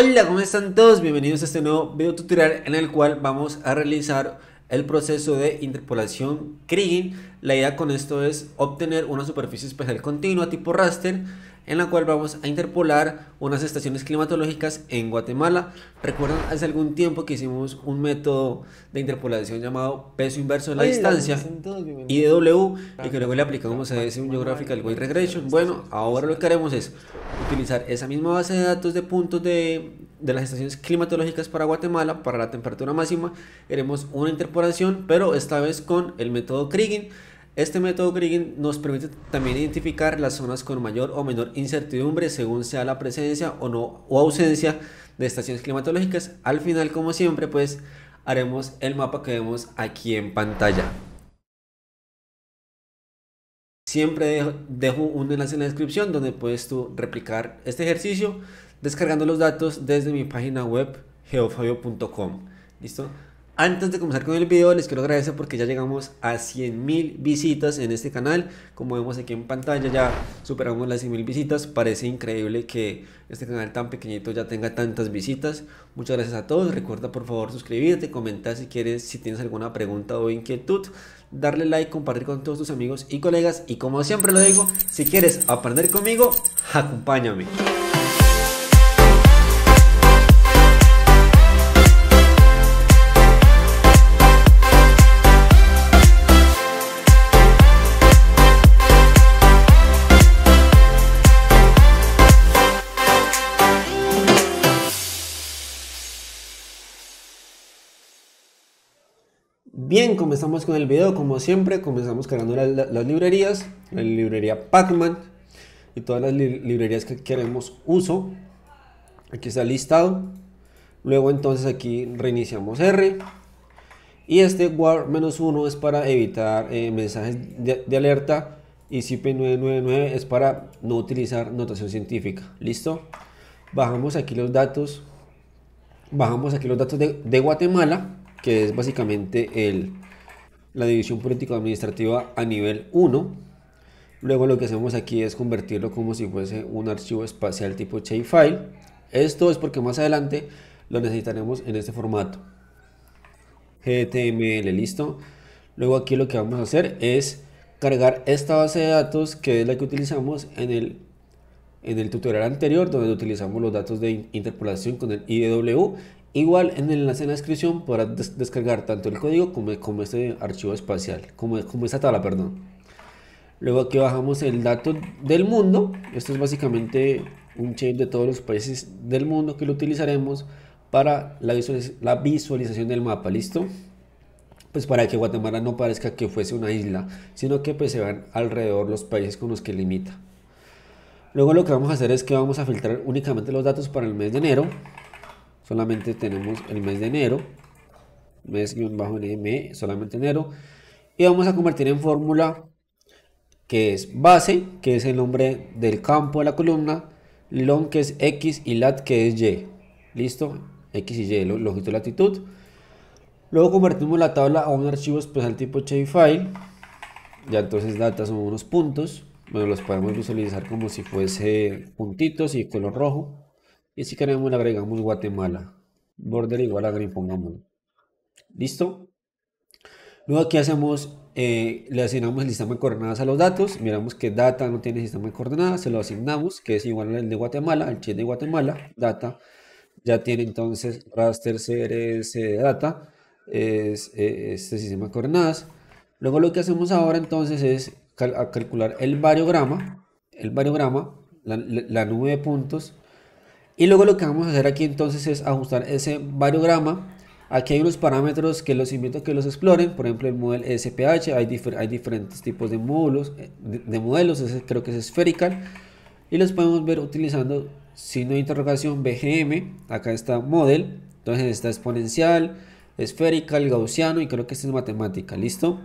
Hola, ¿cómo están todos? Bienvenidos a este nuevo video tutorial en el cual vamos a realizar el proceso de interpolación Kriging. La idea con esto es obtener una superficie espacial continua tipo raster en la cual vamos a interpolar unas estaciones climatológicas en Guatemala. Recuerdan hace algún tiempo que hicimos un método de interpolación llamado peso inverso de la distancia IDW, y que luego le aplicamos a ese un geographical weight regression. Bueno, ahora lo que haremos es utilizar esa misma base de datos de puntos de, las estaciones climatológicas para Guatemala para la temperatura máxima. Haremos una interpolación, pero esta vez con el método Kriging. Este método Grigging nos permite también identificar las zonas con mayor o menor incertidumbre según sea la presencia o no o ausencia de estaciones climatológicas. Al final, como siempre, pues haremos el mapa que vemos aquí en pantalla. Siempre dejo un enlace en la descripción donde puedes tú replicar este ejercicio descargando los datos desde mi página web geofabio.com. ¿Listo? Antes de comenzar con el video les quiero agradecer porque ya llegamos a 100.000 visitas en este canal Como vemos aquí en pantalla ya superamos las 100.000 visitas Parece increíble que este canal tan pequeñito ya tenga tantas visitas Muchas gracias a todos, recuerda por favor suscribirte, comentar si quieres, si tienes alguna pregunta o inquietud Darle like, compartir con todos tus amigos y colegas Y como siempre lo digo, si quieres aprender conmigo, acompáñame bien, comenzamos con el video. Como siempre, comenzamos cargando las librerías. La librería Pacman y todas las librerías que queremos uso. Aquí está listado. Luego entonces aquí reiniciamos R. Y este war-1 es para evitar eh, mensajes de, alerta. Y CP999 es para no utilizar notación científica. ¿Listo? Bajamos aquí los datos. Bajamos aquí los datos de Guatemala que es básicamente el, la división político-administrativa a nivel 1. Luego lo que hacemos aquí es convertirlo como si fuese un archivo espacial tipo shapefile. Esto es porque más adelante lo necesitaremos en este formato. gtml listo. Luego aquí lo que vamos a hacer es cargar esta base de datos que es la que utilizamos en el, en el tutorial anterior donde utilizamos los datos de interpolación con el IDW Igual en, el, en la descripción podrás descargar tanto el código como, este archivo espacial, como, como esta tabla, perdón. Luego aquí bajamos el dato del mundo. Esto es básicamente un shape de todos los países del mundo que lo utilizaremos para la, la visualización del mapa, ¿listo? Pues para que Guatemala no parezca que fuese una isla, sino que pues se vean alrededor los países con los que limita. Luego lo que vamos a hacer es que vamos a filtrar únicamente los datos para el mes de enero solamente tenemos el mes de enero, mes-nm, bajo, e, solamente enero, y vamos a convertir en fórmula que es base, que es el nombre del campo de la columna, long que es x y lat que es y, listo, x y y, longitud y latitud. Luego convertimos la tabla a un archivo especial tipo shapefile, ya entonces data son unos puntos, bueno, los podemos visualizar como si fuese puntitos y color rojo. Y si queremos le agregamos Guatemala. Border igual a green, pongámoslo. ¿Listo? Luego aquí hacemos, eh, le asignamos el sistema de coordenadas a los datos. Miramos que data no tiene sistema de coordenadas. Se lo asignamos, que es igual al de Guatemala, al chip de Guatemala. Data ya tiene entonces raster CRS data. Es, eh, este sistema de coordenadas. Luego lo que hacemos ahora entonces es calcular el variograma. El variograma, la nube de puntos y luego lo que vamos a hacer aquí entonces es ajustar ese variograma. Aquí hay unos parámetros que los invito a que los exploren, por ejemplo el modelo SPH, hay, hay diferentes tipos de eh, de, modelos, creo que es spherical, y los podemos ver utilizando signo de interrogación BGM, acá está model, entonces está exponencial, esferical, gaussiano y creo que este es matemática, ¿listo?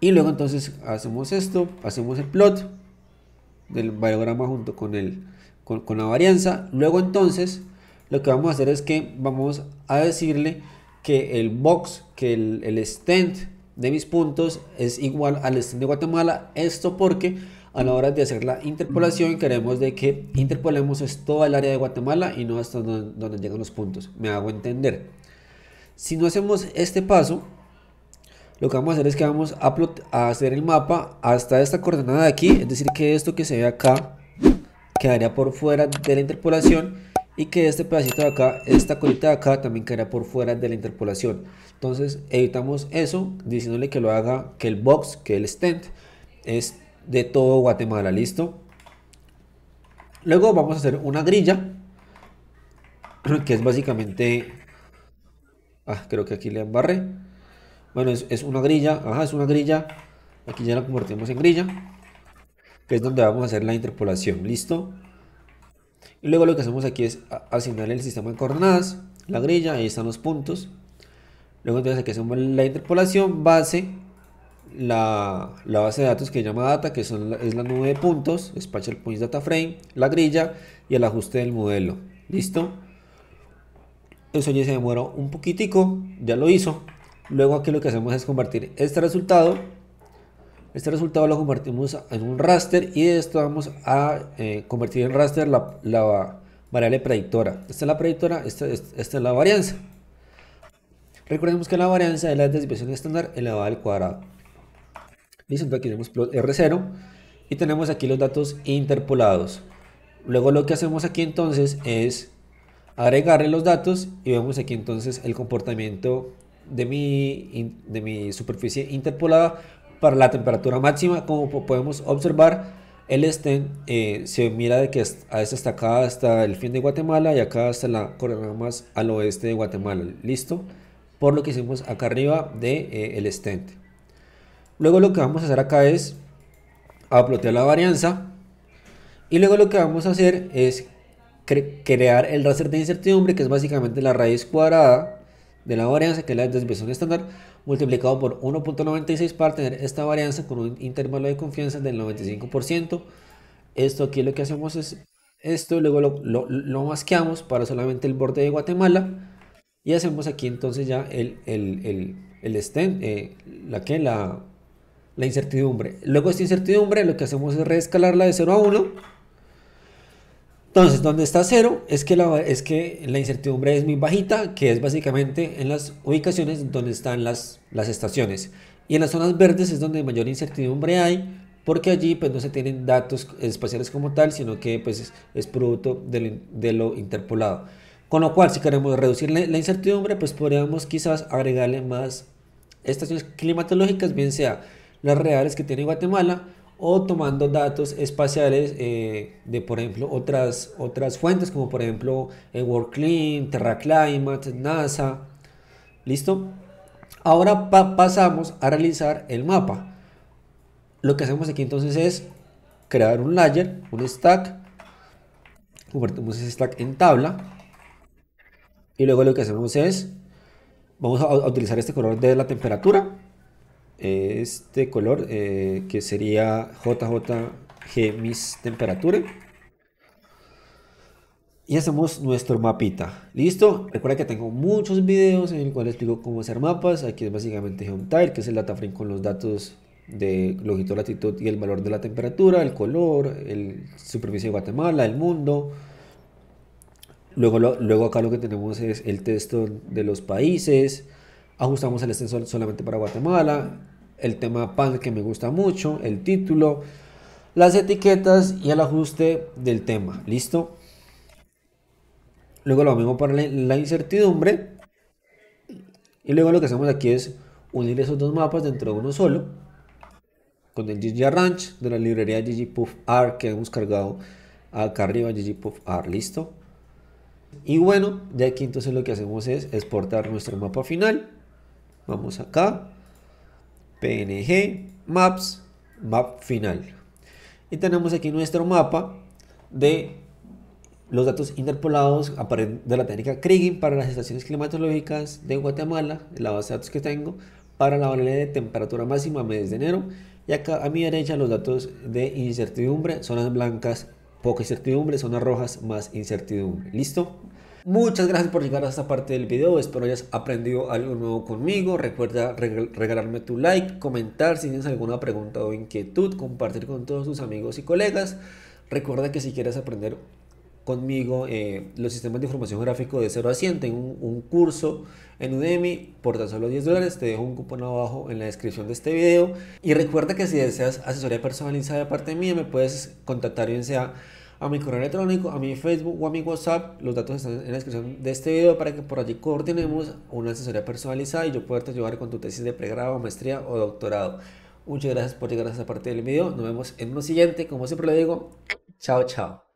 Y luego entonces hacemos esto, hacemos el plot del variograma junto con el con, la varianza. Luego entonces lo que vamos a hacer es que vamos a decirle que el box, que el, stand de mis puntos es igual al stand de Guatemala. Esto porque a la hora de hacer la interpolación queremos de que interpolemos es toda el área de Guatemala y no hasta donde, llegan los puntos. Me hago entender. Si no hacemos este paso, lo que vamos a hacer es que vamos a hacer el mapa hasta esta coordenada de aquí, es decir que esto que se ve acá quedaría por fuera de la interpolación y que este pedacito de acá, esta colita de acá también quedaría por fuera de la interpolación. Entonces evitamos eso diciéndole que lo haga, que el box, que el stent es de todo Guatemala, listo. Luego vamos a hacer una grilla, que es básicamente, ah, creo que aquí le embarré. Bueno, es, es una grilla, ajá, es una grilla, aquí ya la convertimos en grilla que es donde vamos a hacer la interpolación, ¿listo? Y luego lo que hacemos aquí es asignar el sistema de coordenadas, la grilla, ahí están los puntos. Luego entonces aquí hacemos la interpolación base, la, base de datos que se llama data, que son, es la nube de puntos, spatial points data frame, la grilla y el ajuste del modelo, ¿listo? Eso ya se demoró un poquitico, ya lo hizo. Luego aquí lo que hacemos es convertir este resultado este resultado lo convertimos en un raster y de esto vamos a eh, convertir en raster la, variable predictora. Esta es la predictora, esta, es la varianza. Recordemos que la varianza es la desviación estándar elevada al cuadrado. Listo, aquí tenemos plot R0 y tenemos aquí los datos interpolados. Luego lo que hacemos aquí entonces es agregarle los datos y vemos aquí entonces el comportamiento de mi, de mi superficie interpolada para la temperatura máxima. Como podemos observar, el estén eh, se mira de que a esta está acá hasta el fin de Guatemala y acá hasta la corona más al oeste de Guatemala. Listo. Por lo que hicimos acá arriba del de, eh, el Luego lo que vamos a hacer acá es aplotear la varianza. Y luego lo que vamos a hacer es crear el raster de incertidumbre, que es básicamente la raíz cuadrada de la varianza, que es la desviación estándar multiplicado por 1.96 para tener esta varianza con un intervalo de confianza del 95%. Esto aquí lo que hacemos es esto, luego lo, lo, masqueamos para solamente el borde de Guatemala y hacemos aquí entonces ya el, el, eh, la que la, la incertidumbre. Luego esta incertidumbre lo que hacemos es reescalarla de 0 a 1 entonces, donde está cero es que, la, es que la incertidumbre es muy bajita, que es básicamente en las ubicaciones donde están las, estaciones. Y en las zonas verdes es donde mayor incertidumbre hay, porque allí pues no se tienen datos espaciales como tal, sino que pues es, producto de lo, interpolado. Con lo cual, si queremos reducir la, incertidumbre, pues podríamos quizás agregarle más estaciones climatológicas, bien sea las reales que tiene Guatemala, o tomando datos espaciales eh, de, por ejemplo, otras, otras fuentes, como por ejemplo el eh, World TerraClimate, NASA. ¿Listo? Ahora pasamos a realizar el mapa. Lo que hacemos aquí entonces es crear un layer, un stack. Convertimos ese stack en tabla. Y luego lo que hacemos es, vamos a utilizar este color de la temperatura eh, este color eh, que sería JJG mis temperatura. Y hacemos nuestro mapita. ¿Listo? Recuerda que tengo muchos videos en el cual explico cómo hacer mapas. Aquí es básicamente GeoMtile, que es el data frame con los datos de longitud, latitud y el valor de la temperatura, el color, el superficie de Guatemala, el mundo. Luego, luego acá lo que tenemos es el texto de los países, ajustamos el extensor solamente para Guatemala, el tema PAN que me gusta mucho, el título, las etiquetas y el ajuste del tema. ¿Listo? Luego lo mismo para la incertidumbre. Y luego lo que hacemos aquí es unir esos dos mapas dentro de uno solo. Con el GG Ranch de la librería R que hemos cargado acá arriba, R. ¿Listo? Y bueno, de aquí entonces lo que hacemos es exportar nuestro mapa final Vamos acá. PNG, Maps, Map final. Y tenemos aquí nuestro mapa de los datos interpolados de la técnica kriging para las estaciones climatológicas de Guatemala, la base de datos que tengo, para la variable de temperatura máxima mes de enero. Y acá a mi derecha los datos de incertidumbre, zonas blancas, poca incertidumbre, zonas rojas, más incertidumbre. ¿Listo? Muchas gracias por llegar a esta parte del video, espero hayas aprendido algo nuevo conmigo. Recuerda regalarme tu like, comentar si tienes alguna pregunta o inquietud, compartir con todos tus amigos y colegas. Recuerda que si quieres aprender conmigo eh, los sistemas de información gráfico de 0 a 100. Tengo un, curso en Udemy por tan solo 10 dólares. Te dejo un cupón abajo en la descripción de este video. Y recuerda que si deseas asesoría personalizada de parte mía, me puedes contactar bien sea a mi correo electrónico, a mi Facebook o a mi WhatsApp. Los datos están en la descripción de este video para que por allí coordinemos una asesoría personalizada y yo pueda ayudar con tu tesis de pregrado, maestría o doctorado. Muchas gracias por llegar a esta parte del video. Nos vemos en uno siguiente. Como siempre le digo, chao, chao.